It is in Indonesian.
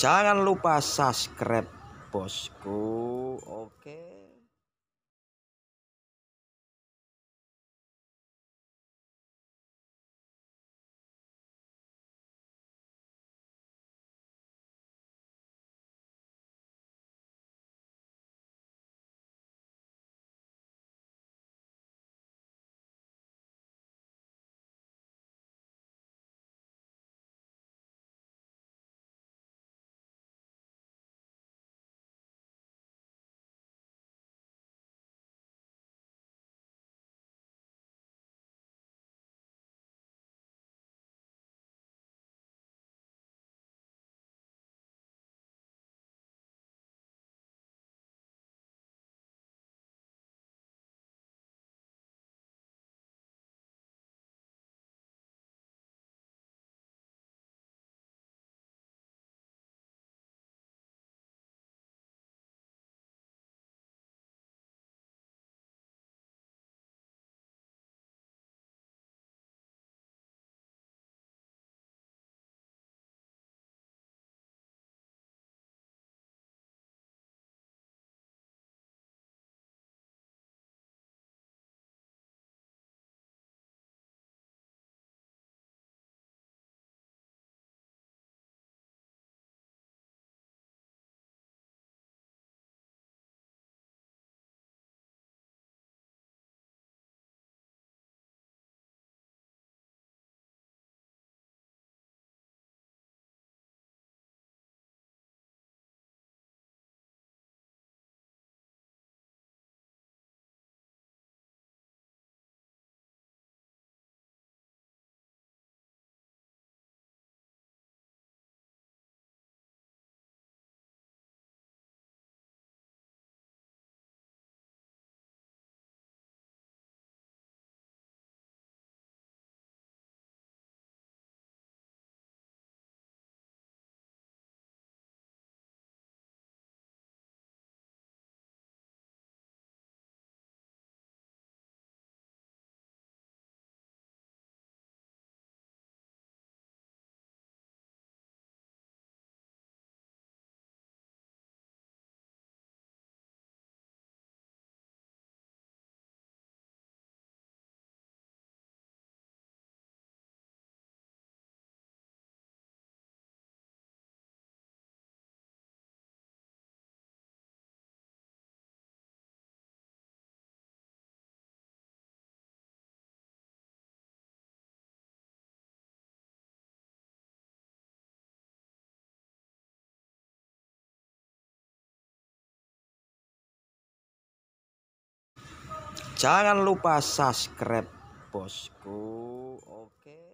Jangan lupa subscribe bosku. Oke. Okay. Jangan lupa subscribe bosku. Oke. Okay.